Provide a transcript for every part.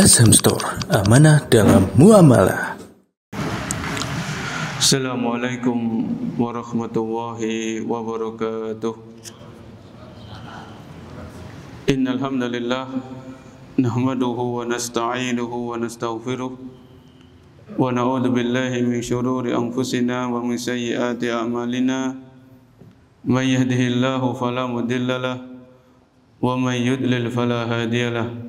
SM Store, amanah dalam muamalah. Assalamualaikum warahmatullahi wabarakatuh. Innal hamdalillah nahmaduhu wa nasta'inuhu wa nastaghfiruh wa na'udzu billahi min shururi anfusina wa min sayyiati a'malina. May yahdihillahu fala mudilla lahu wa may yudlil fala hadiya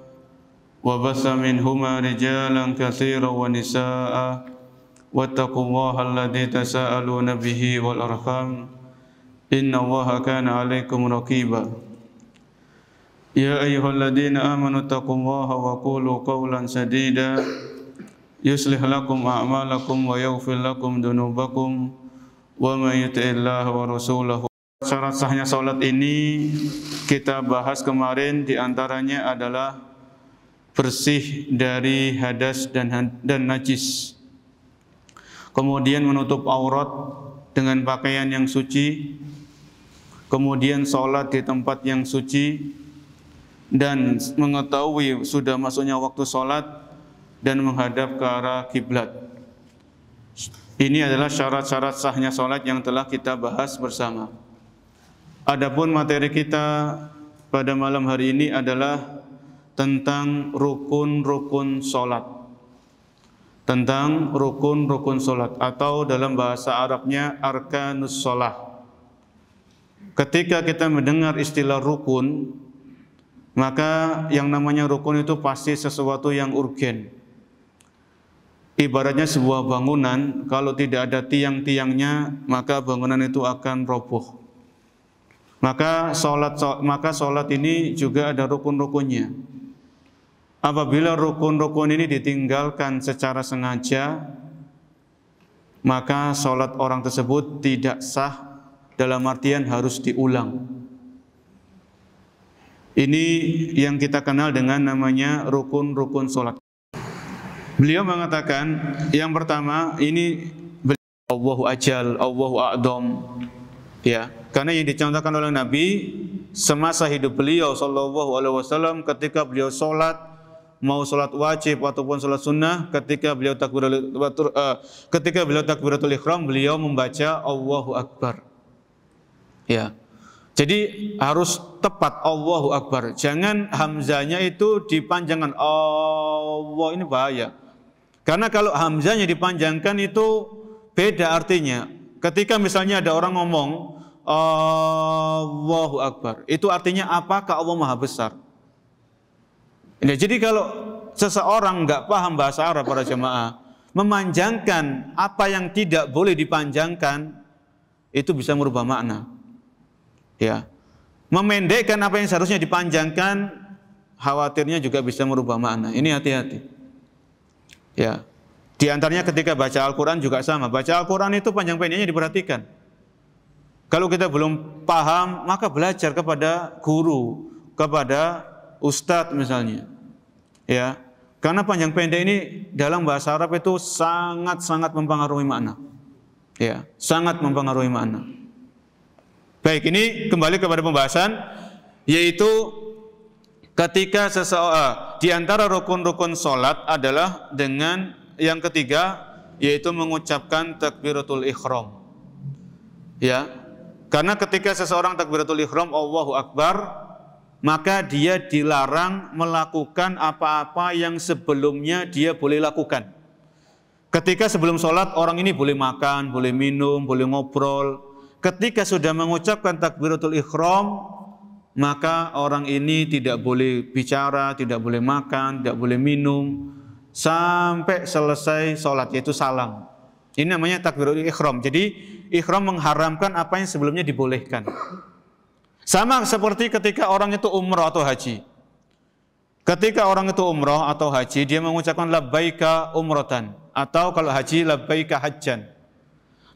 وبث منهما رجالا كثيرا ونساء واتقوا الله الذي تساءلون به والأرحام إن الله كان عليكم رقيبا يا أيها الذين آمنوا اتقوا الله وقولوا قولا سديدا يصلح لكم أعمالكم ويغفر لكم ذنوبكم ومن يطع الله ورسوله Syarat sahnya sholat ini kita bahas kemarin diantaranya adalah bersih dari hadas dan dan najis. Kemudian menutup aurat dengan pakaian yang suci. Kemudian sholat di tempat yang suci dan mengetahui sudah masuknya waktu sholat dan menghadap ke arah kiblat. Ini adalah syarat-syarat sahnya sholat yang telah kita bahas bersama. Adapun materi kita pada malam hari ini adalah tentang rukun-rukun solat. Tentang rukun-rukun solat atau dalam bahasa Arabnya arkanus solah. Ketika kita mendengar istilah rukun, maka yang namanya rukun itu pasti sesuatu yang urgen. Ibaratnya sebuah bangunan, kalau tidak ada tiang-tiangnya, maka bangunan itu akan roboh. Maka solat maka ini juga ada rukun-rukunnya. Apabila rukun-rukun ini ditinggalkan secara sengaja, maka sholat orang tersebut tidak sah dalam artian harus diulang. Ini yang kita kenal dengan namanya rukun-rukun sholat. Beliau mengatakan, yang pertama ini Allahu ajal, Allahu a'dom. Ya, karena yang dicontohkan oleh Nabi semasa hidup beliau sallallahu alaihi wasallam ketika beliau salat mau sholat wajib ataupun sholat sunnah ketika beliau takbiratul uh, ketika beliau takbiratul ihram beliau membaca Allahu Akbar. Ya. Jadi harus tepat Allahu Akbar. Jangan hamzanya itu dipanjangkan Allah ini bahaya. Karena kalau hamzanya dipanjangkan itu beda artinya. Ketika misalnya ada orang ngomong Allahu Akbar, itu artinya apakah Allah Maha Besar? Ya, jadi kalau seseorang nggak paham bahasa Arab para jemaah, memanjangkan apa yang tidak boleh dipanjangkan itu bisa merubah makna. Ya. Memendekkan apa yang seharusnya dipanjangkan khawatirnya juga bisa merubah makna. Ini hati-hati. Ya. Di antaranya ketika baca Al-Qur'an juga sama. Baca Al-Qur'an itu panjang pendeknya diperhatikan. Kalau kita belum paham, maka belajar kepada guru, kepada ustadz misalnya. Ya, karena panjang pendek ini dalam bahasa Arab itu sangat-sangat mempengaruhi makna. Ya, sangat mempengaruhi makna. Baik, ini kembali kepada pembahasan yaitu ketika seseorang eh, di antara rukun-rukun salat adalah dengan yang ketiga yaitu mengucapkan takbiratul ikhram, Ya. Karena ketika seseorang takbiratul ikhram, Allahu akbar maka dia dilarang melakukan apa-apa yang sebelumnya dia boleh lakukan. Ketika sebelum sholat, orang ini boleh makan, boleh minum, boleh ngobrol. Ketika sudah mengucapkan takbiratul ikhram, maka orang ini tidak boleh bicara, tidak boleh makan, tidak boleh minum, sampai selesai sholat, yaitu salam. Ini namanya takbiratul ikhram. Jadi, ikhram mengharamkan apa yang sebelumnya dibolehkan. Sama seperti ketika orang itu umroh atau haji. Ketika orang itu umroh atau haji, dia mengucapkan labbaika umrotan. atau kalau haji labbaika hajjan.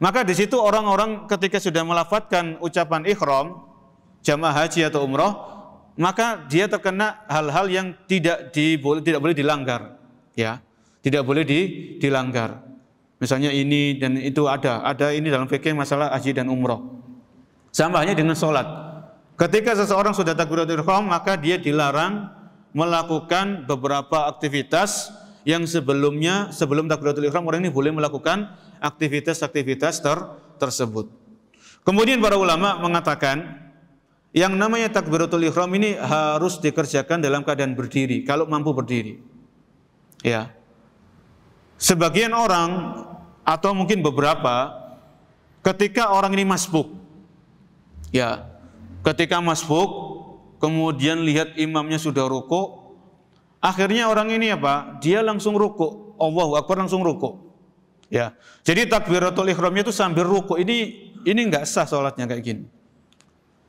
Maka di situ orang-orang ketika sudah melafatkan ucapan ikhram, jamaah haji atau umroh, maka dia terkena hal-hal yang tidak di, tidak boleh dilanggar, ya. Tidak boleh di, dilanggar. Misalnya ini dan itu ada, ada ini dalam fikih masalah haji dan umroh. Sama halnya dengan sholat. Ketika seseorang sudah takbiratul ihram maka dia dilarang melakukan beberapa aktivitas yang sebelumnya sebelum takbiratul ihram orang ini boleh melakukan aktivitas-aktivitas ter tersebut. Kemudian para ulama mengatakan yang namanya takbiratul ihram ini harus dikerjakan dalam keadaan berdiri kalau mampu berdiri. Ya. Sebagian orang atau mungkin beberapa ketika orang ini masbuk ya Ketika masbuk, kemudian lihat imamnya sudah ruku, akhirnya orang ini apa? Dia langsung ruku. Allahu Akbar langsung ruku. Ya. Jadi takbiratul ihramnya itu sambil ruku. Ini ini nggak sah salatnya kayak gini.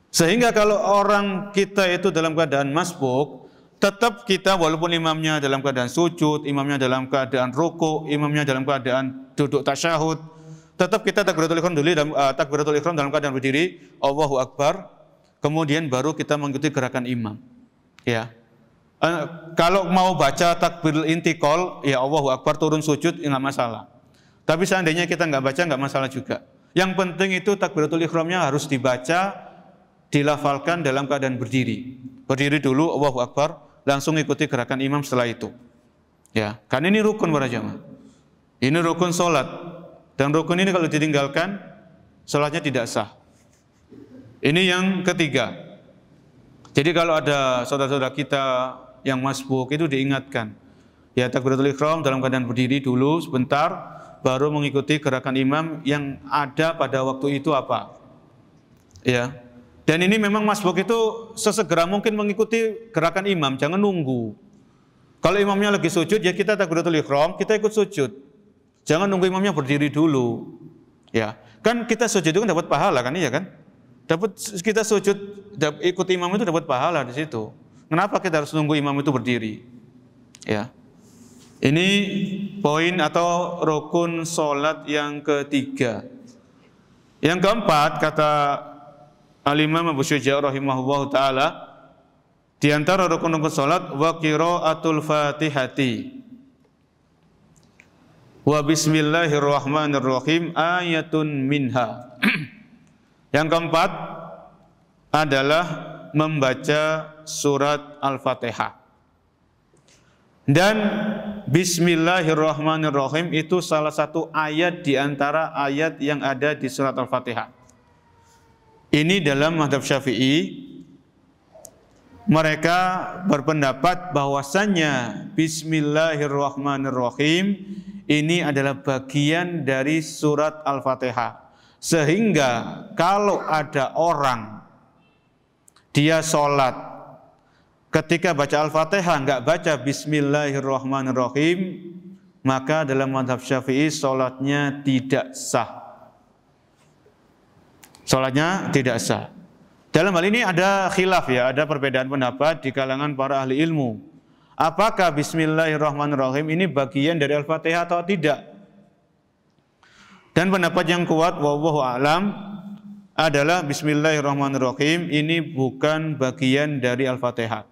Sehingga kalau orang kita itu dalam keadaan masbuk, tetap kita walaupun imamnya dalam keadaan sujud, imamnya dalam keadaan ruku, imamnya dalam keadaan duduk tasyahud, tetap kita takbiratul ihram dulu dalam eh, takbiratul ihram dalam keadaan berdiri, Allahu akbar, kemudian baru kita mengikuti gerakan imam. Ya. E, kalau mau baca takbir intikol, ya Allahu Akbar turun sujud ya nggak masalah. Tapi seandainya kita nggak baca nggak masalah juga. Yang penting itu takbiratul ikhramnya harus dibaca, dilafalkan dalam keadaan berdiri. Berdiri dulu Allahu Akbar, langsung ikuti gerakan imam setelah itu. Ya, kan ini rukun para jamaah. Ini rukun solat dan rukun ini kalau ditinggalkan solatnya tidak sah. Ini yang ketiga. Jadi kalau ada saudara-saudara kita yang masbuk itu diingatkan. Ya takbiratul ikhram dalam keadaan berdiri dulu sebentar baru mengikuti gerakan imam yang ada pada waktu itu apa. Ya. Dan ini memang masbuk itu sesegera mungkin mengikuti gerakan imam, jangan nunggu. Kalau imamnya lagi sujud ya kita takbiratul ikhram, kita ikut sujud. Jangan nunggu imamnya berdiri dulu. Ya. Kan kita sujud itu kan dapat pahala kan iya kan? Dapat kita sujud ikuti imam itu dapat pahala di situ. Kenapa kita harus nunggu imam itu berdiri? Ya. Ini poin atau rukun solat yang ketiga. Yang keempat kata Al-Imam Abu Syuja rahimahullahu taala di antara rukun-rukun salat wa qiraatul Fatihati. Wa bismillahirrahmanirrahim ayatun minha. Yang keempat adalah membaca surat Al-Fatihah. Dan Bismillahirrahmanirrahim itu salah satu ayat di antara ayat yang ada di surat Al-Fatihah. Ini dalam madhab syafi'i, mereka berpendapat bahwasannya Bismillahirrahmanirrahim ini adalah bagian dari surat Al-Fatihah. Sehingga kalau ada orang dia sholat ketika baca Al-Fatihah nggak baca Bismillahirrahmanirrahim maka dalam mazhab syafi'i sholatnya tidak sah. Sholatnya tidak sah. Dalam hal ini ada khilaf ya, ada perbedaan pendapat di kalangan para ahli ilmu. Apakah Bismillahirrahmanirrahim ini bagian dari Al-Fatihah atau tidak? Dan pendapat yang kuat wallahu alam adalah bismillahirrahmanirrahim ini bukan bagian dari Al-Fatihah.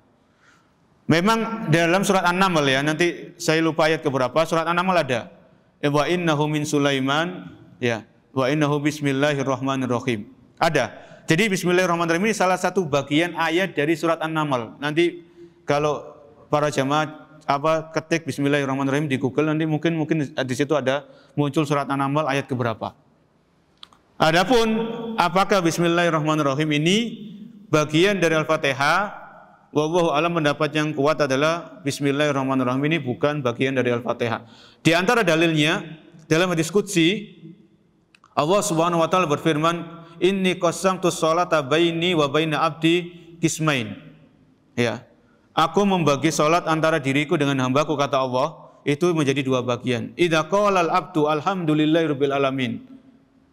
Memang dalam surat An-Naml ya, nanti saya lupa ayat keberapa, surat An-Naml ada. Eh, wa innahu min Sulaiman, ya. Wa innahu bismillahirrahmanirrahim. Ada. Jadi bismillahirrahmanirrahim ini salah satu bagian ayat dari surat An-Naml. Nanti kalau para jemaat apa ketik bismillahirrahmanirrahim di Google nanti mungkin mungkin di situ ada muncul surat An-Naml ayat keberapa. Adapun apakah bismillahirrahmanirrahim ini bagian dari Al-Fatihah Wallahu alam pendapat yang kuat adalah Bismillahirrahmanirrahim ini bukan bagian dari Al-Fatihah. Di antara dalilnya dalam diskusi Allah Subhanahu wa taala berfirman, "Inni qasamtu sholata baini wa baina abdi kismain." Ya. Aku membagi salat antara diriku dengan hambaku kata Allah itu menjadi dua bagian. Idza qala al-abdu rabbil alamin.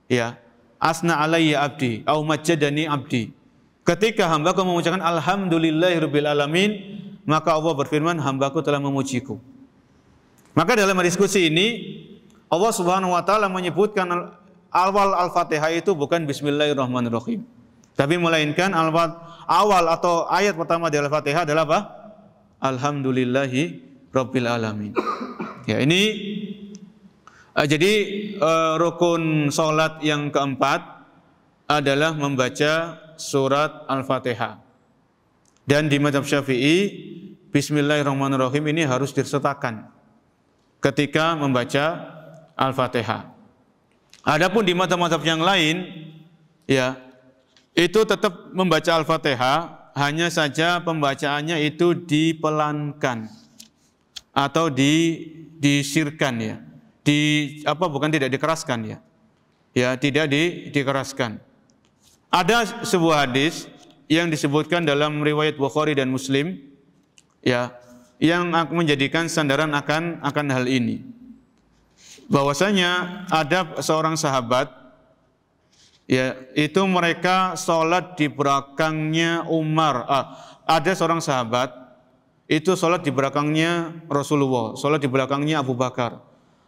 Ya. Asna alayya abdi au majjadani abdi. Ketika hamba ku mengucapkan rabbil alamin, maka Allah berfirman hambaku telah memujiku. Maka dalam diskusi ini Allah Subhanahu wa taala menyebutkan awal Al-Fatihah itu bukan bismillahirrahmanirrahim. Tapi melainkan awal atau ayat pertama dari Al-Fatihah adalah apa? Alhamdulillahi Rabbil Alamin. Ya ini uh, jadi uh, rukun sholat yang keempat adalah membaca surat Al-Fatihah. Dan di madhab syafi'i, Bismillahirrahmanirrahim ini harus disertakan ketika membaca Al-Fatihah. Adapun di madhab-madhab yang lain, ya itu tetap membaca Al-Fatihah, hanya saja pembacaannya itu dipelankan atau di disirkan ya. Di apa bukan tidak dikeraskan ya. Ya, tidak di, dikeraskan. Ada sebuah hadis yang disebutkan dalam riwayat Bukhari dan Muslim ya yang menjadikan sandaran akan akan hal ini. Bahwasanya ada seorang sahabat ya itu mereka sholat di belakangnya Umar. Ah, ada seorang sahabat itu sholat di belakangnya Rasulullah, sholat di belakangnya Abu Bakar,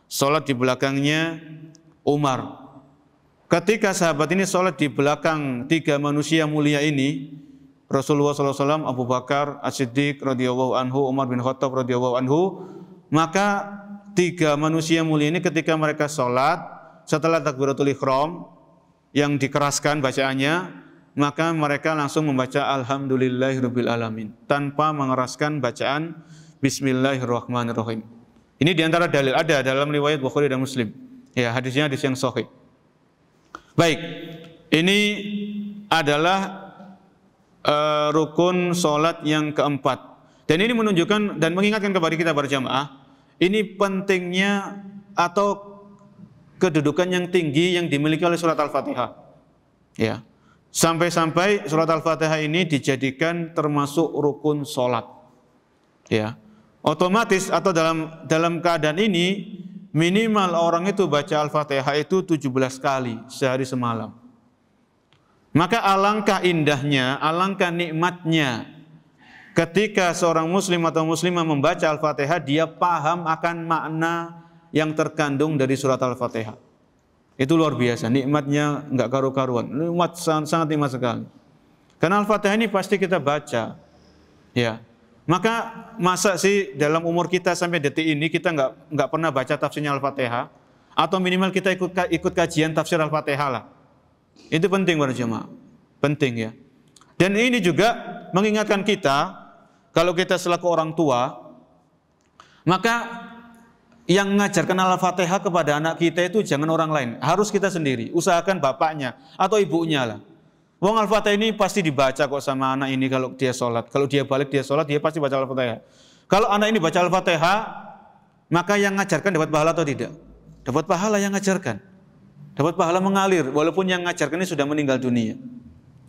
sholat di belakangnya Umar. Ketika sahabat ini sholat di belakang tiga manusia mulia ini, Rasulullah SAW, Abu Bakar, As-Siddiq radhiyallahu anhu, Umar bin Khattab radhiyallahu anhu, maka tiga manusia mulia ini ketika mereka sholat, setelah takbiratul ikhram yang dikeraskan bacaannya, maka mereka langsung membaca Alhamdulillahirobbilalamin alamin tanpa mengeraskan bacaan bismillahirrahmanirrahim. Ini diantara dalil ada dalam riwayat Bukhari dan Muslim. Ya, hadisnya hadis yang sahih. Baik. Ini adalah uh, rukun solat yang keempat. Dan ini menunjukkan dan mengingatkan kepada kita berjamaah, ini pentingnya atau kedudukan yang tinggi yang dimiliki oleh surat Al-Fatihah. Ya. Sampai-sampai surat Al-Fatihah ini dijadikan termasuk rukun solat. Ya. Otomatis atau dalam dalam keadaan ini minimal orang itu baca Al-Fatihah itu 17 kali sehari semalam. Maka alangkah indahnya, alangkah nikmatnya ketika seorang muslim atau muslimah membaca Al-Fatihah dia paham akan makna yang terkandung dari surat Al-Fatihah. Itu luar biasa, nikmatnya nggak karu-karuan. Nikmat sangat, sangat nikmat sekali. Karena Al-Fatihah ini pasti kita baca. Ya. Maka masa sih dalam umur kita sampai detik ini kita nggak nggak pernah baca tafsirnya Al-Fatihah atau minimal kita ikut ikut kajian tafsir Al-Fatihah lah. Itu penting para jemaah. Penting ya. Dan ini juga mengingatkan kita kalau kita selaku orang tua maka yang mengajarkan Al-Fatihah kepada anak kita itu jangan orang lain, harus kita sendiri. Usahakan bapaknya atau ibunya lah. Wong Al-Fatihah ini pasti dibaca kok sama anak ini kalau dia sholat. Kalau dia balik dia sholat, dia pasti baca Al-Fatihah. Kalau anak ini baca Al-Fatihah, maka yang ngajarkan dapat pahala atau tidak? Dapat pahala yang ngajarkan. Dapat pahala mengalir, walaupun yang ngajarkan ini sudah meninggal dunia.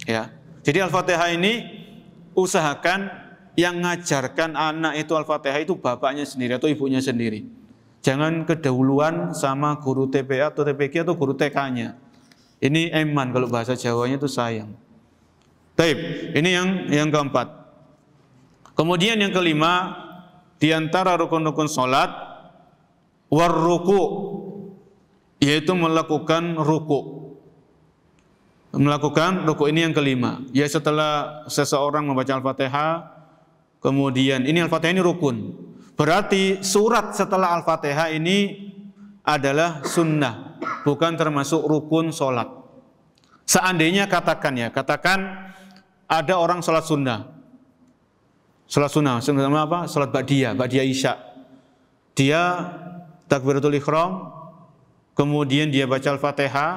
Ya. Jadi Al-Fatihah ini usahakan yang ngajarkan anak itu Al-Fatihah itu bapaknya sendiri atau ibunya sendiri. Jangan kedahuluan sama guru TPA atau TPK atau guru TK-nya. Ini eman kalau bahasa Jawanya itu sayang. Taib, ini yang yang keempat. Kemudian yang kelima, di antara rukun-rukun salat warruku yaitu melakukan ruku. Melakukan ruku ini yang kelima. Ya setelah seseorang membaca Al-Fatihah, kemudian ini Al-Fatihah ini rukun. Berarti surat setelah Al-Fatihah ini adalah sunnah, bukan termasuk rukun sholat. Seandainya katakan ya, katakan ada orang sholat sunnah. Sholat sunnah, sunnah apa? Sholat Ba'diyah, Ba'diyah Isya. Dia takbiratul ikhram, kemudian dia baca Al-Fatihah,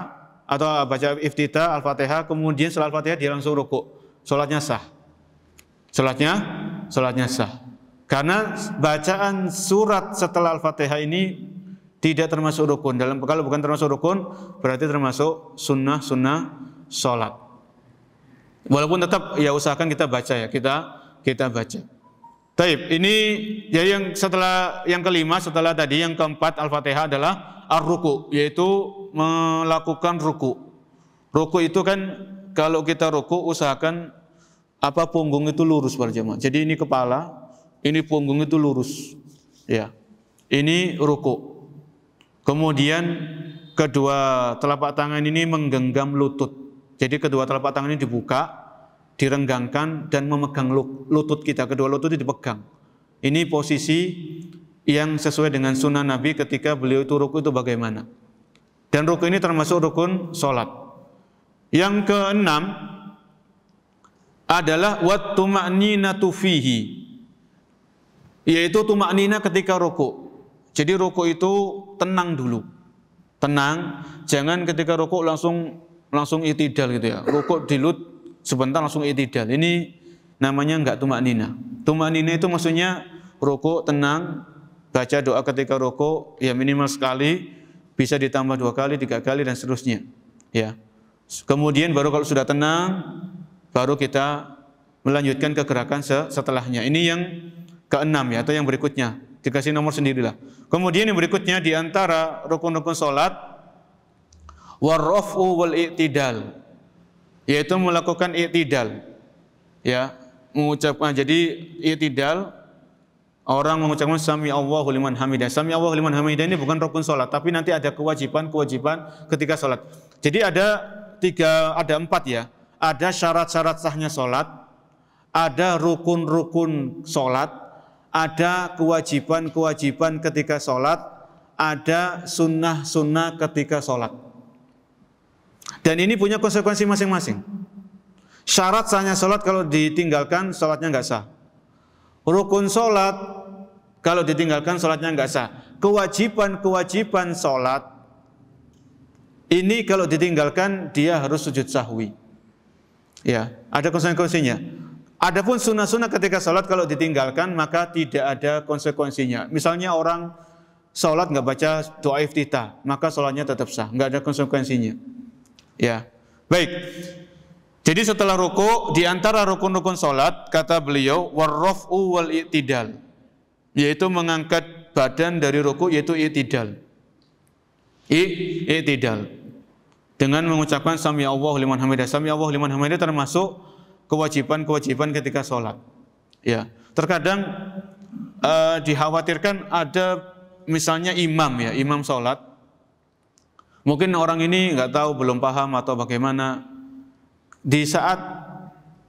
atau baca iftita Al-Fatihah, kemudian sholat Al-Fatihah dia langsung rukuk. Sholatnya sah. Sholatnya? Sholatnya sah. Karena bacaan surat setelah Al-Fatihah ini tidak termasuk rukun. Dalam kalau bukan termasuk rukun, berarti termasuk sunnah sunnah sholat. Walaupun tetap ya usahakan kita baca ya, kita kita baca. Taib, ini ya yang setelah yang kelima setelah tadi yang keempat Al-Fatihah adalah ar-ruku, yaitu melakukan ruku. Ruku itu kan kalau kita ruku usahakan apa punggung itu lurus berjamaah. Jadi ini kepala, ini punggung itu lurus. Ya. Ini ruku. Kemudian kedua telapak tangan ini menggenggam lutut. Jadi kedua telapak tangan ini dibuka, direnggangkan dan memegang lutut kita. Kedua lutut itu dipegang. Ini posisi yang sesuai dengan sunnah Nabi ketika beliau itu ruku itu bagaimana. Dan ruku ini termasuk rukun sholat Yang keenam adalah wat tumanina natufihi yaitu tumak nina ketika rokok. Jadi rokok itu tenang dulu. Tenang, jangan ketika rokok langsung langsung itidal gitu ya. Rokok dilut sebentar langsung itidal. Ini namanya enggak tumak nina. Tumak nina itu maksudnya rokok tenang, baca doa ketika rokok ya minimal sekali, bisa ditambah dua kali, tiga kali dan seterusnya. Ya. Kemudian baru kalau sudah tenang, baru kita melanjutkan kegerakan setelahnya. Ini yang keenam ya atau yang berikutnya dikasih nomor sendirilah. Kemudian yang berikutnya di antara rukun-rukun salat warrafu wal i'tidal yaitu melakukan i'tidal. Ya, mengucapkan jadi i'tidal orang mengucapkan sami Allahu liman hamidah. Sami Allahu liman hamidah ini bukan rukun salat, tapi nanti ada kewajiban-kewajiban ketika salat. Jadi ada tiga ada empat ya. Ada syarat-syarat sahnya salat, ada rukun-rukun salat, ada kewajiban-kewajiban ketika sholat, ada sunnah-sunnah ketika sholat. Dan ini punya konsekuensi masing-masing. Syarat sahnya sholat kalau ditinggalkan, sholatnya nggak sah. Rukun sholat, kalau ditinggalkan sholatnya nggak sah. Kewajiban-kewajiban sholat, ini kalau ditinggalkan dia harus sujud sahwi. Ya, ada konsekuensinya. Adapun sunnah-sunnah ketika sholat kalau ditinggalkan maka tidak ada konsekuensinya. Misalnya orang sholat nggak baca doa iftitah, maka sholatnya tetap sah, nggak ada konsekuensinya. Ya, baik. Jadi setelah ruku, di rukun-rukun sholat, kata beliau, warrofu wal i'tidal, yaitu mengangkat badan dari ruku, yaitu i'tidal. I, i'tidal. Dengan mengucapkan sami Allah liman hamidah. Sami Allah liman hamidah termasuk kewajiban-kewajiban ketika sholat. Ya, terkadang uh, dikhawatirkan ada misalnya imam ya, imam sholat. Mungkin orang ini nggak tahu, belum paham atau bagaimana. Di saat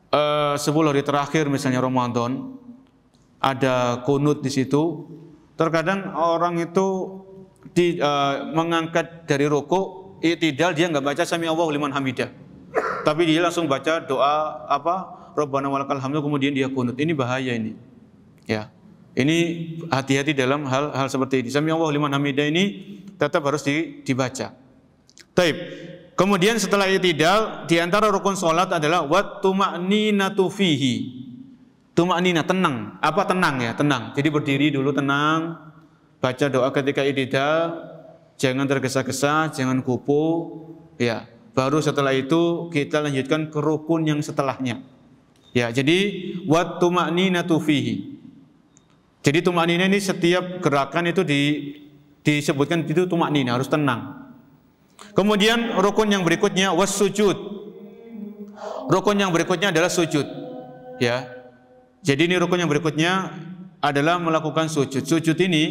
eh, uh, 10 hari terakhir misalnya Ramadan, ada kunut di situ. Terkadang orang itu di, uh, mengangkat dari rokok, tidak dia nggak baca sami Allah liman hamidah tapi dia langsung baca doa apa? Rabbana walakal hamdu kemudian dia kunut. Ini bahaya ini. Ya. Ini hati-hati dalam hal-hal seperti ini. Sami Allah liman hamidah ini tetap harus di, dibaca. Taib. Kemudian setelah itidal, di antara rukun salat adalah wat tuma'ninatu fihi. Tuma'nina tenang. Apa tenang ya? Tenang. Jadi berdiri dulu tenang, baca doa ketika itidal, jangan tergesa-gesa, jangan kupu, ya. Baru setelah itu kita lanjutkan ke rukun yang setelahnya. Ya, jadi wat tumaninatu fihi. Jadi tumanina ini setiap gerakan itu di, disebutkan itu tumanina, harus tenang. Kemudian rukun yang berikutnya was sujud. Rukun yang berikutnya adalah sujud. Ya. Jadi ini rukun yang berikutnya adalah melakukan sujud. Sujud ini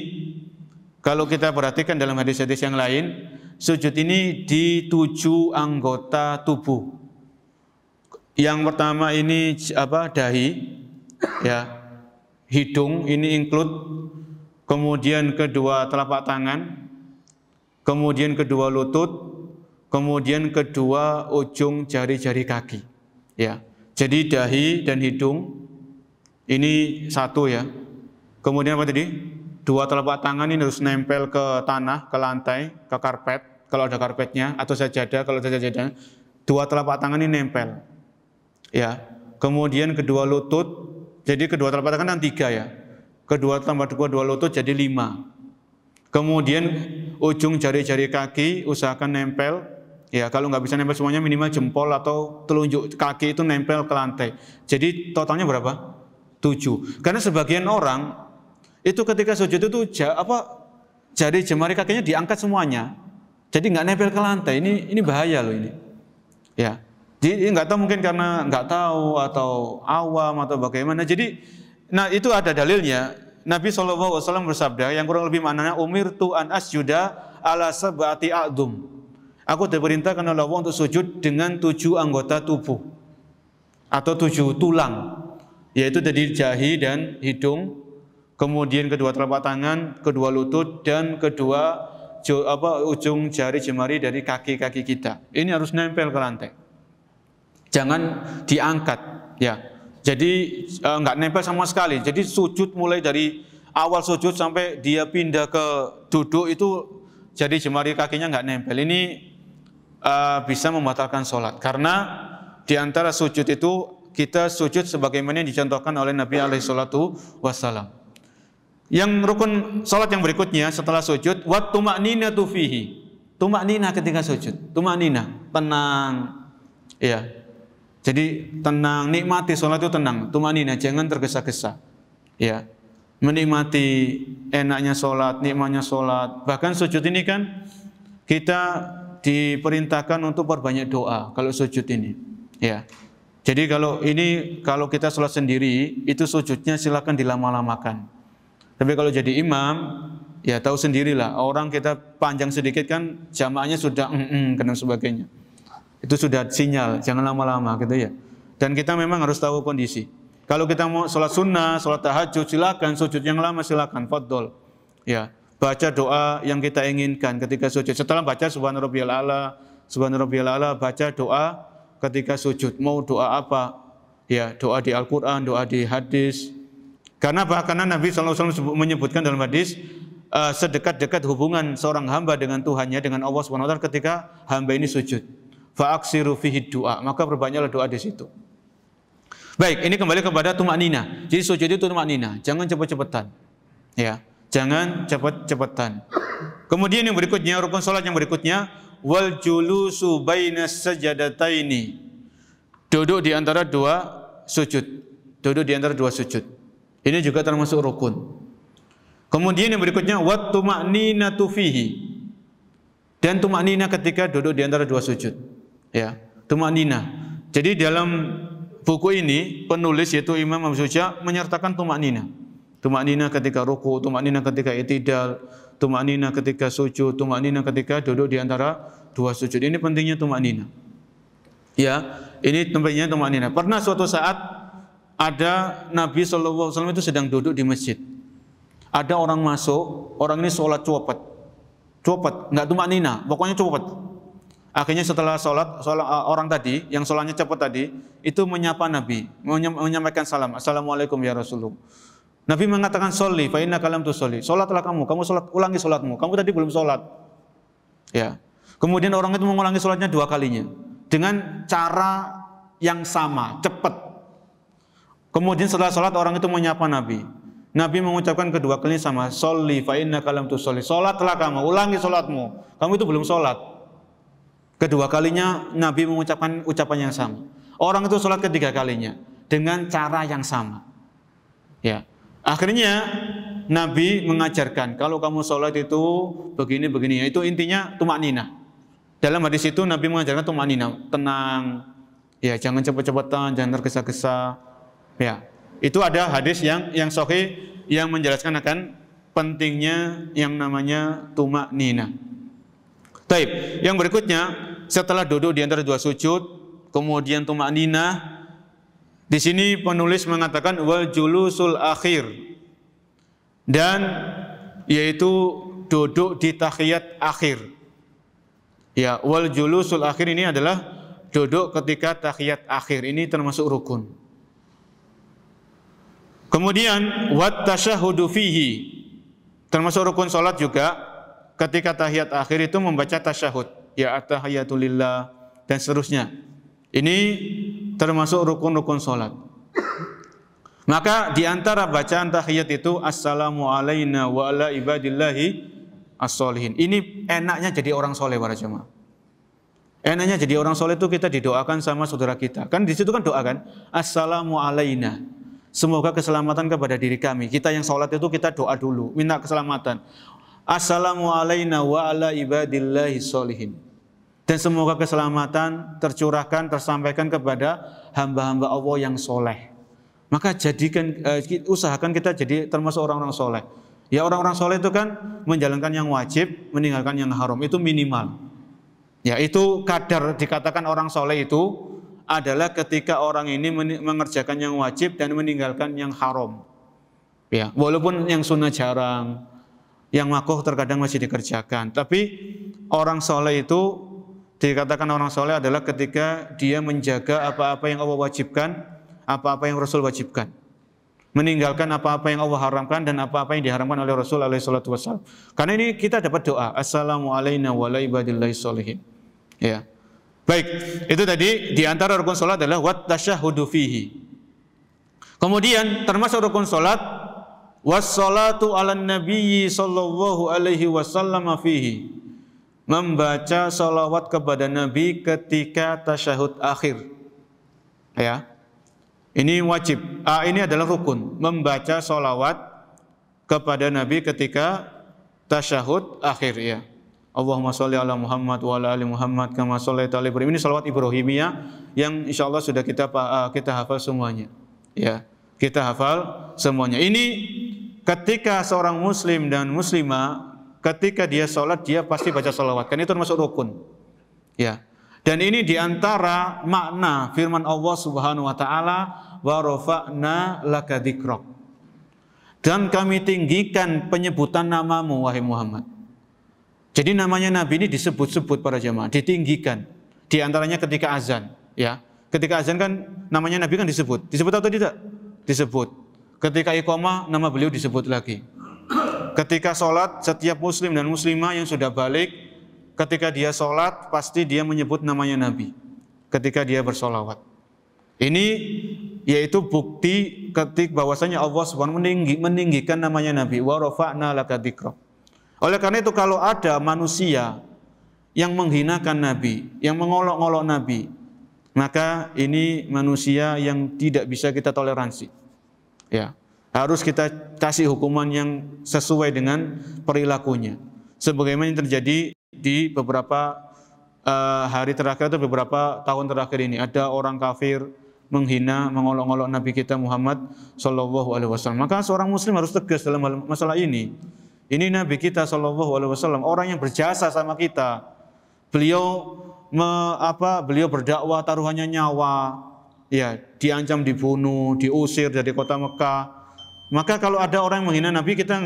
kalau kita perhatikan dalam hadis-hadis yang lain, Sujud ini di tujuh anggota tubuh. Yang pertama ini apa? Dahi, ya, hidung ini include. Kemudian kedua telapak tangan, kemudian kedua lutut, kemudian kedua ujung jari-jari kaki. Ya. Jadi dahi dan hidung ini satu ya. Kemudian apa tadi? Dua telapak tangan ini harus nempel ke tanah, ke lantai, ke karpet, kalau ada karpetnya, atau sajadah, kalau ada sajadah. Dua telapak tangan ini nempel. Ya. Kemudian kedua lutut, jadi kedua telapak tangan yang tiga ya. Kedua tambah dua, dua lutut jadi lima. Kemudian ujung jari-jari kaki usahakan nempel. Ya, kalau nggak bisa nempel semuanya minimal jempol atau telunjuk kaki itu nempel ke lantai. Jadi totalnya berapa? Tujuh. Karena sebagian orang itu ketika sujud itu ja, apa jari jemari kakinya diangkat semuanya. Jadi nggak nempel ke lantai. Ini ini bahaya loh ini. Ya. Jadi nggak tahu mungkin karena nggak tahu atau awam atau bagaimana. Jadi nah itu ada dalilnya. Nabi SAW bersabda yang kurang lebih maknanya umir tu'an asjuda ala sabati a'dum. Aku diperintahkan oleh Allah untuk sujud dengan tujuh anggota tubuh atau tujuh tulang, yaitu dari jahi dan hidung, kemudian kedua telapak tangan, kedua lutut dan kedua apa ujung jari jemari dari kaki-kaki kita. Ini harus nempel ke lantai. Jangan diangkat, ya. Jadi eh, nggak nempel sama sekali. Jadi sujud mulai dari awal sujud sampai dia pindah ke duduk itu jadi jemari kakinya nggak nempel. Ini eh, bisa membatalkan sholat karena di antara sujud itu kita sujud sebagaimana yang dicontohkan oleh Nabi Alaihissalam. Yang rukun salat yang berikutnya setelah sujud wa tumanina tufihi. Tumanina ketika sujud, tumanina, tenang. Iya. Jadi tenang, nikmati salat itu tenang, tumanina, jangan tergesa-gesa. Iya. Menikmati enaknya salat, nikmatnya salat. Bahkan sujud ini kan kita diperintahkan untuk perbanyak doa kalau sujud ini. Ya. Jadi kalau ini kalau kita sholat sendiri itu sujudnya silakan dilama-lamakan. Tapi kalau jadi imam, ya tahu sendirilah. Orang kita panjang sedikit kan jamaahnya sudah mm -mm, sebagainya. Itu sudah sinyal, jangan lama-lama gitu ya. Dan kita memang harus tahu kondisi. Kalau kita mau sholat sunnah, sholat tahajud, silakan sujud yang lama silakan, fadol. Ya, baca doa yang kita inginkan ketika sujud. Setelah baca subhanallah ala, subhanarabbiyal ala, baca doa ketika sujud. Mau doa apa? Ya, doa di Al-Qur'an, doa di hadis, karena bahkan Nabi SAW menyebutkan dalam hadis, uh, sedekat-dekat hubungan seorang hamba dengan Tuhannya, dengan Allah SWT ketika hamba ini sujud. Fa'aksiru fihi doa. Maka perbanyaklah doa di situ. Baik, ini kembali kepada tumak nina. Jadi sujud itu tumak nina. Jangan cepat-cepatan. Ya, jangan cepat-cepatan. Kemudian yang berikutnya, rukun solat yang berikutnya, wal julusu bainas sajadataini. Duduk di antara dua sujud. Duduk di antara dua sujud. Ini juga termasuk rukun. Kemudian yang berikutnya waktu tumanina tufihi. Dan tumanina ketika duduk di antara dua sujud. Ya, tumanina. Jadi dalam buku ini penulis yaitu Imam Abu Suja menyertakan tumanina. Tumanina ketika ruku, tumanina ketika itidal, tumanina ketika sujud, tumanina ketika duduk di antara dua sujud. Ini pentingnya tumanina. Ya, ini tempatnya tumanina. Pernah suatu saat ada Nabi SAW itu sedang duduk di masjid. Ada orang masuk, orang ini sholat cuopet. Cuopet, nggak tumak nina, pokoknya cuopet. Akhirnya setelah sholat, sholat eh, orang tadi, yang sholatnya cepat tadi, itu menyapa Nabi, menyampaikan salam. Assalamualaikum ya Rasulullah. Nabi mengatakan sholli, fa'inna kalam tu sholli. Sholatlah kamu, kamu sholat, ulangi sholatmu. Kamu tadi belum sholat. Ya. Kemudian orang itu mengulangi sholatnya dua kalinya. Dengan cara yang sama, cepat Kemudian setelah sholat orang itu menyapa Nabi. Nabi mengucapkan kedua kali sama, sholli fa innaka lam tusolli. Sholatlah kamu, ulangi sholatmu. Kamu itu belum sholat. Kedua kalinya Nabi mengucapkan ucapan yang sama. Orang itu sholat ketiga kalinya dengan cara yang sama. Ya, akhirnya Nabi mengajarkan kalau kamu sholat itu begini begini. Ya, itu intinya tumak nina. Dalam hadis itu Nabi mengajarkan tumak nina, tenang. Ya, jangan cepat-cepatan, jangan tergesa-gesa. Ya. Itu ada hadis yang yang sahih yang menjelaskan akan pentingnya yang namanya tuma nina. Taib. Yang berikutnya, setelah duduk di antara dua sujud, kemudian tuma nina, di sini penulis mengatakan wal julusul akhir dan yaitu duduk di tahiyat akhir. Ya, wal julusul akhir ini adalah duduk ketika tahiyat akhir. Ini termasuk rukun. Kemudian wat tasyahudu fihi. Termasuk rukun salat juga ketika tahiyat akhir itu membaca tasyahud, ya atahiyatulillah dan seterusnya. Ini termasuk rukun-rukun salat. Maka di antara bacaan tahiyat itu assalamu alaina wa ala ibadillahi as-solihin. Ini enaknya jadi orang soleh para jemaah. Enaknya jadi orang soleh itu kita didoakan sama saudara kita. Kan di situ kan doa kan? Assalamu alaina. Semoga keselamatan kepada diri kami. Kita yang sholat itu kita doa dulu, minta keselamatan. Assalamu wa ala Dan semoga keselamatan tercurahkan, tersampaikan kepada hamba-hamba Allah yang soleh. Maka jadikan, eh, usahakan kita jadi termasuk orang-orang soleh. Ya orang-orang soleh itu kan menjalankan yang wajib, meninggalkan yang haram. Itu minimal. Ya itu kadar dikatakan orang soleh itu adalah ketika orang ini mengerjakan yang wajib dan meninggalkan yang haram. Ya, walaupun yang sunnah jarang, yang makuh terkadang masih dikerjakan. Tapi orang soleh itu dikatakan orang soleh adalah ketika dia menjaga apa-apa yang Allah wajibkan, apa-apa yang Rasul wajibkan. Meninggalkan apa-apa yang Allah haramkan dan apa-apa yang diharamkan oleh Rasul alaihi salatu wassalam. Karena ini kita dapat doa, Assalamualaikum warahmatullahi wabarakatuh. Ya. Baik, itu tadi di antara rukun salat adalah wat tasyahudu fihi. Kemudian termasuk rukun salat salatu ala nabi sallallahu alaihi wasallam fihi. Membaca salawat kepada nabi ketika tasyahud akhir. Ya. Ini wajib. Ah, ini adalah rukun membaca salawat kepada nabi ketika tasyahud akhir ya. Allahumma sholli ala Muhammad wa ala ali Muhammad kama sholaita ala Ibrahim. Ini salawat Ibrahimiyah yang insyaallah sudah kita eh, kita hafal semuanya. Ya, kita hafal semuanya. Ini ketika seorang muslim dan muslimah ketika dia sholat dia pasti baca salawat. Kan itu termasuk rukun. Ya. Dan ini diantara makna firman Allah Subhanahu wa taala wa rafa'na laka dzikrak. Dan kami tinggikan penyebutan namamu wahai Muhammad. Jadi namanya Nabi ini disebut-sebut para jemaah, ditinggikan. Di antaranya ketika azan, ya. Ketika azan kan namanya Nabi kan disebut. Disebut atau tidak? Disebut. Ketika iqamah nama beliau disebut lagi. Ketika sholat, setiap muslim dan muslimah yang sudah balik, ketika dia sholat, pasti dia menyebut namanya Nabi. Ketika dia bersolawat. Ini yaitu bukti ketik bahwasanya Allah SWT meninggi, meninggikan namanya Nabi. Wa rafa'na laka oleh karena itu kalau ada manusia yang menghinakan Nabi, yang mengolok-olok Nabi, maka ini manusia yang tidak bisa kita toleransi. Ya, harus kita kasih hukuman yang sesuai dengan perilakunya. Sebagaimana yang terjadi di beberapa eh, hari terakhir atau beberapa tahun terakhir ini ada orang kafir menghina, mengolok-olok Nabi kita Muhammad Shallallahu Alaihi Wasallam. Maka seorang Muslim harus tegas dalam masalah ini. Ini Nabi kita Shallallahu Alaihi Wasallam orang yang berjasa sama kita. Beliau me, apa? Beliau berdakwah taruhannya nyawa, ya diancam dibunuh, diusir dari kota Mekah. Maka kalau ada orang yang menghina Nabi kita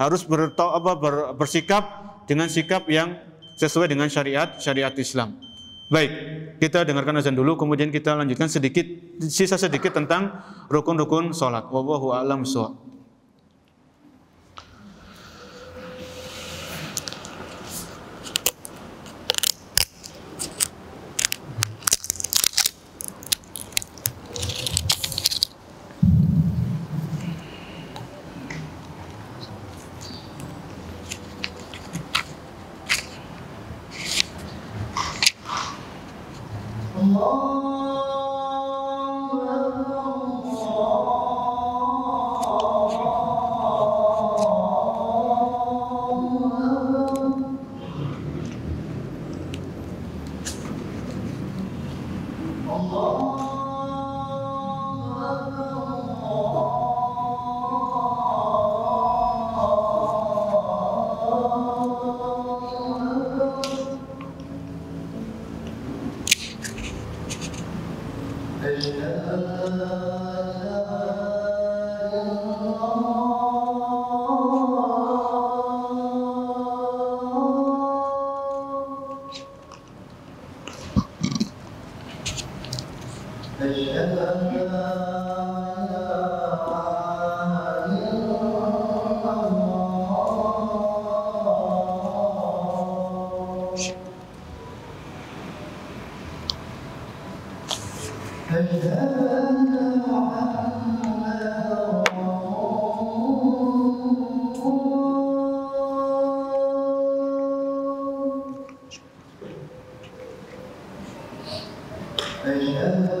harus bertau, apa, ber, bersikap dengan sikap yang sesuai dengan syariat syariat Islam. Baik, kita dengarkan azan dulu, kemudian kita lanjutkan sedikit sisa sedikit tentang rukun-rukun sholat. Wabahu a'lam sholat.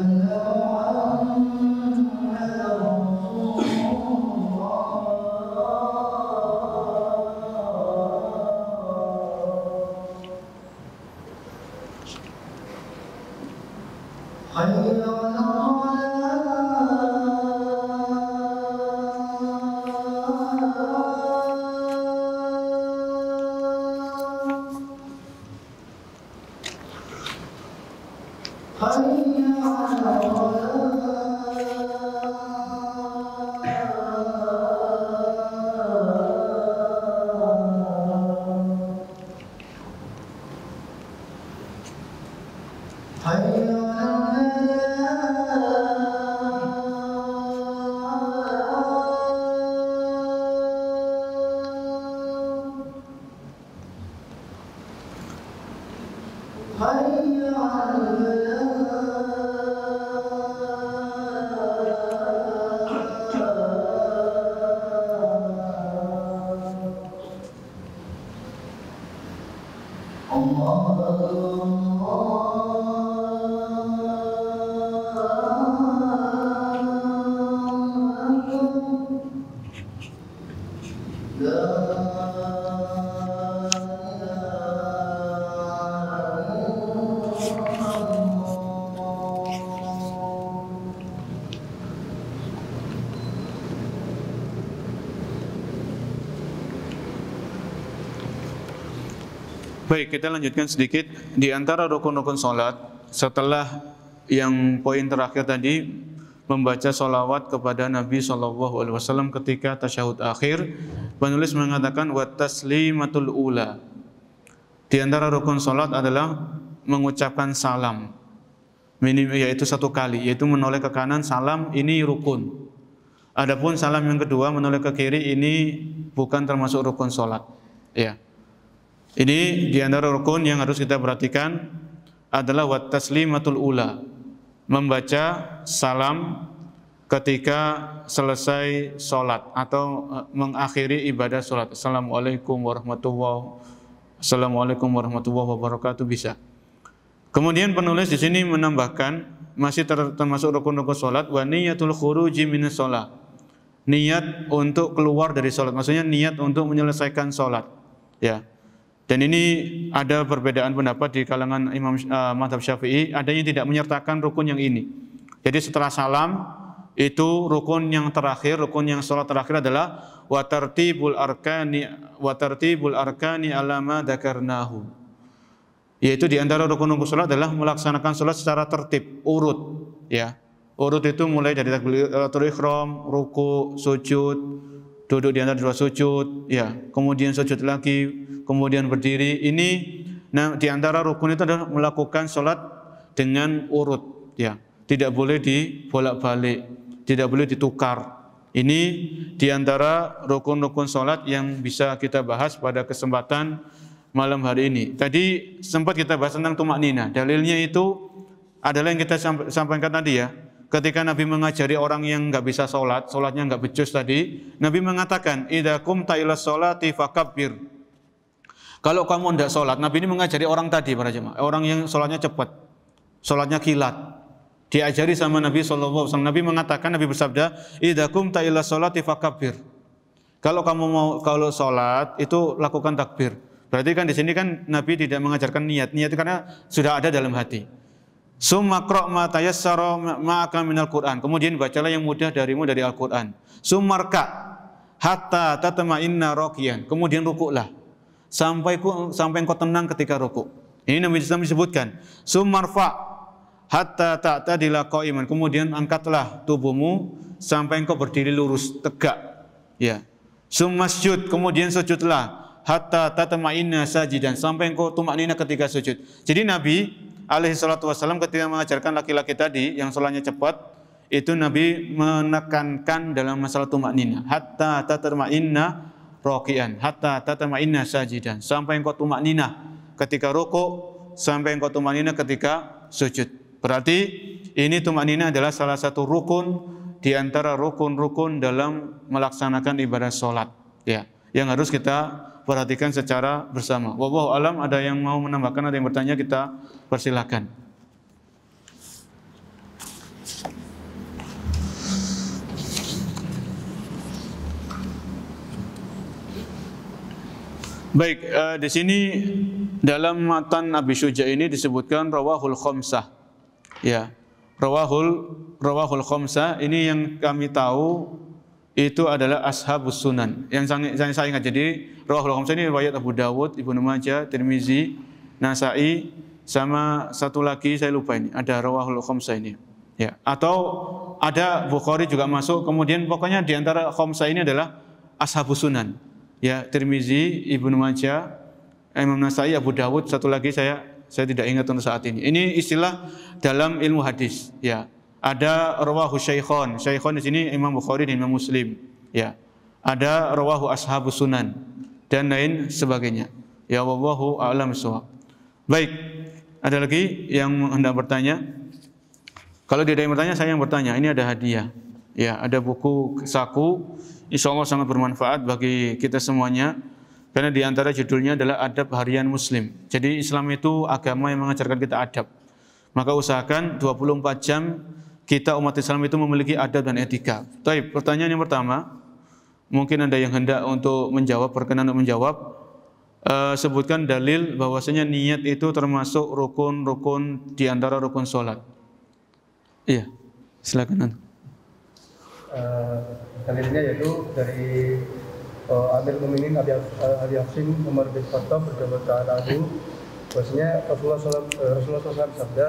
and Baik, kita lanjutkan sedikit di antara rukun-rukun salat setelah yang poin terakhir tadi membaca solawat kepada Nabi Shallallahu Alaihi Wasallam ketika tasyahud akhir, penulis mengatakan wataslimatul ula. Di antara rukun salat adalah mengucapkan salam, minim yaitu satu kali, yaitu menoleh ke kanan salam ini rukun. Adapun salam yang kedua menoleh ke kiri ini bukan termasuk rukun salat. Ya. Yeah. Ini di antara rukun yang harus kita perhatikan adalah wat taslimatul ula. Membaca salam ketika selesai sholat atau eh, mengakhiri ibadah sholat. Assalamualaikum warahmatullahi Assalamualaikum warahmatullahi wabarakatuh bisa. Kemudian penulis di sini menambahkan masih termasuk rukun-rukun sholat wa niyatul khuruji min sholat. Niat untuk keluar dari sholat, maksudnya niat untuk menyelesaikan sholat. Ya, dan ini ada perbedaan pendapat di kalangan Imam uh, Madhab Syafi'i, ada yang tidak menyertakan rukun yang ini. Jadi setelah salam itu rukun yang terakhir, rukun yang sholat terakhir adalah wa bul arkani wa arkani alama dakarnahu. Yaitu di antara rukun-rukun sholat adalah melaksanakan sholat secara tertib, urut, ya. Urut itu mulai dari takbir, ikhram, ruku, sujud, duduk di antara dua sujud, ya, kemudian sujud lagi, kemudian berdiri. Ini nah di antara rukun itu adalah melakukan sholat dengan urut, ya. Tidak boleh dibolak-balik, tidak boleh ditukar. Ini di antara rukun-rukun sholat yang bisa kita bahas pada kesempatan malam hari ini. Tadi sempat kita bahas tentang tumak nina. Dalilnya itu adalah yang kita sampaikan tadi ya, Ketika Nabi mengajari orang yang nggak bisa sholat, sholatnya nggak becus tadi, Nabi mengatakan, idakum qumta sholat sholati fakabbir." Kalau kamu tidak sholat, Nabi ini mengajari orang tadi para jemaah, eh, orang yang sholatnya cepat, sholatnya kilat, diajari sama Nabi SAW. Nabi mengatakan, Nabi bersabda, idakum ta'ilas sholati fakabir. Kalau kamu mau kalau sholat itu lakukan takbir. Berarti kan di sini kan Nabi tidak mengajarkan niat. Niat itu karena sudah ada dalam hati. Summa qra' ma tayassara ma'aka minal Qur'an. Kemudian bacalah yang mudah darimu dari Al-Qur'an. Sumarka hatta tatma'inna raqiyan. Kemudian rukuklah sampai ku, sampai engkau tenang ketika rukuk. Ini Nabi Islam disebutkan. Sumarfa hatta ta'tadila qa'iman. Kemudian angkatlah tubuhmu sampai engkau berdiri lurus, tegak. Ya. Sumasyud, kemudian sujudlah hatta tatma'inna sajidan sampai engkau tumaknina ketika sujud. Jadi Nabi alaihi salatu wasallam ketika mengajarkan laki-laki tadi yang solatnya cepat, itu Nabi menekankan dalam masalah tumak nina. Hatta inna rokian. Hatta inna sajidan. Sampai engkau tumak nina ketika rokok, sampai engkau tumak nina ketika sujud. Berarti ini tumak nina adalah salah satu rukun di antara rukun-rukun dalam melaksanakan ibadah solat Ya, yang harus kita perhatikan secara bersama. Wallahu alam ada yang mau menambahkan, ada yang bertanya kita persilahkan. Baik, uh, di sini dalam matan Abi Syuja ini disebutkan rawahul khamsah. Ya. Rawahul rawahul khamsah ini yang kami tahu itu adalah ashabus sunan yang sangat saya, saya ingat. Jadi rawahul khamsah ini riwayat Abu Dawud, Ibnu Majah, Tirmizi, Nasai sama satu lagi saya lupa ini ada rawahul khamsah ini. Ya, atau ada Bukhari juga masuk. Kemudian pokoknya di antara khamsah ini adalah ashabus sunan. Ya, Tirmizi, Ibnu Majah, Imam Nasai, Abu Dawud, satu lagi saya saya tidak ingat untuk saat ini. Ini istilah dalam ilmu hadis, ya. Ada rawahu syaikhon. Syaikhon di sini Imam Bukhari dan Imam Muslim. Ya. Ada rawahu ashabu sunan dan lain sebagainya. Ya wallahu a'lam bishawab. Baik. Ada lagi yang hendak bertanya? Kalau tidak ada yang bertanya, saya yang bertanya. Ini ada hadiah. Ya, ada buku saku. Insya Allah sangat bermanfaat bagi kita semuanya. Karena di antara judulnya adalah adab harian muslim. Jadi Islam itu agama yang mengajarkan kita adab. Maka usahakan 24 jam kita umat Islam itu memiliki adab dan etika. Tapi pertanyaan yang pertama, mungkin ada yang hendak untuk menjawab, perkenan untuk menjawab. E, sebutkan dalil bahwasanya niat itu termasuk rukun-rukun di antara rukun sholat. Iya, silakan. Uh, dalilnya yaitu dari uh, Amir Muminin Abi, uh, Abi Hafsin Umar bin Khattab berkata bahwasanya Rasulullah SAW, Alaihi Wasallam sabda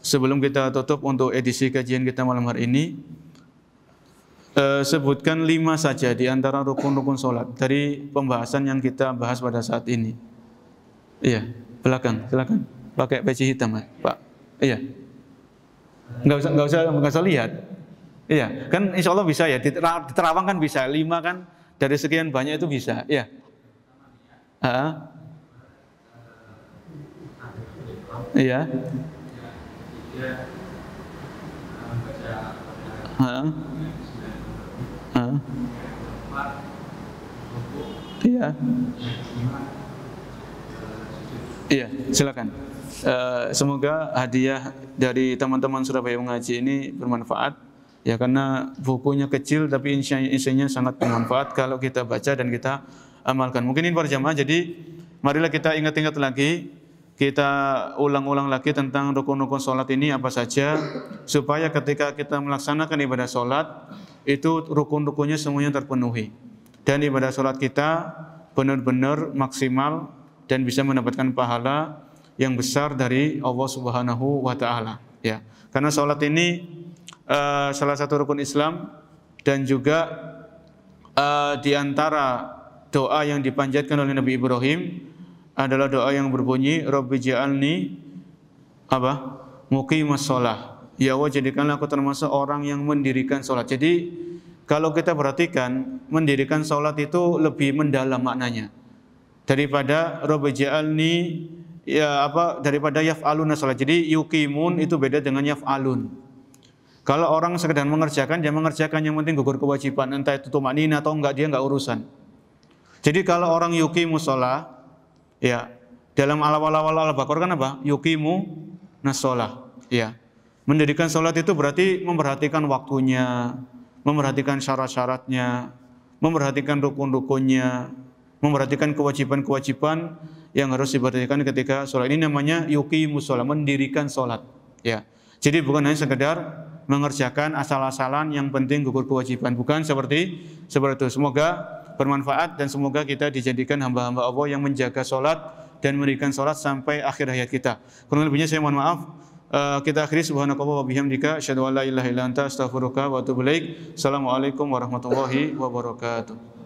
sebelum kita tutup untuk edisi kajian kita malam hari ini, uh, sebutkan lima saja di antara rukun-rukun sholat dari pembahasan yang kita bahas pada saat ini. Iya, belakang, silakan. Pakai peci hitam, Pak. Iya. Enggak usah, enggak usah, enggak usah lihat. Iya, kan insya Allah bisa ya. Diterawang kan bisa, lima kan dari sekian banyak itu bisa. Iya. Uh Iya. Iya. Iya, silakan. Uh, semoga hadiah dari teman-teman Surabaya mengaji ini bermanfaat ya karena bukunya kecil tapi isinya, isinya sangat bermanfaat kalau kita baca dan kita amalkan. Mungkin ini para jamaah jadi marilah kita ingat-ingat lagi kita ulang-ulang lagi tentang rukun-rukun sholat ini apa saja supaya ketika kita melaksanakan ibadah sholat itu rukun-rukunnya semuanya terpenuhi dan ibadah sholat kita benar-benar maksimal dan bisa mendapatkan pahala yang besar dari Allah Subhanahu wa taala ya karena sholat ini uh, salah satu rukun Islam dan juga uh, di antara doa yang dipanjatkan oleh Nabi Ibrahim adalah doa yang berbunyi Rabbi ja'alni apa? muqimas shalah. Ya Allah jadikanlah aku termasuk orang yang mendirikan solat. Jadi kalau kita perhatikan mendirikan solat itu lebih mendalam maknanya daripada Rabbi ja'alni ya apa daripada yaf'aluna sholat. Jadi Mun itu beda dengan yaf'alun. Kalau orang sekedar mengerjakan, dia mengerjakan yang penting gugur kewajiban, entah itu tumak nina atau enggak, dia enggak urusan. Jadi kalau orang yuki musola, Ya, dalam awal-awal Al-Baqarah kan apa? Yukimu nasolah. Ya. Mendirikan sholat itu berarti memperhatikan waktunya, memperhatikan syarat-syaratnya, memperhatikan rukun-rukunnya, memperhatikan kewajiban-kewajiban yang harus diperhatikan ketika sholat. Ini namanya yukimu sholat, mendirikan sholat. Ya. Jadi bukan hanya sekedar mengerjakan asal-asalan yang penting gugur kewajiban. Bukan seperti seperti itu. Semoga bermanfaat dan semoga kita dijadikan hamba-hamba Allah yang menjaga sholat dan memberikan sholat sampai akhir hayat kita. Kurang lebihnya saya mohon maaf. Eh, kita akhiri subhanakallah wa bihamdika asyhadu an la ilaha illa anta astaghfiruka wa atubu ilaik. Assalamualaikum warahmatullahi wabarakatuh.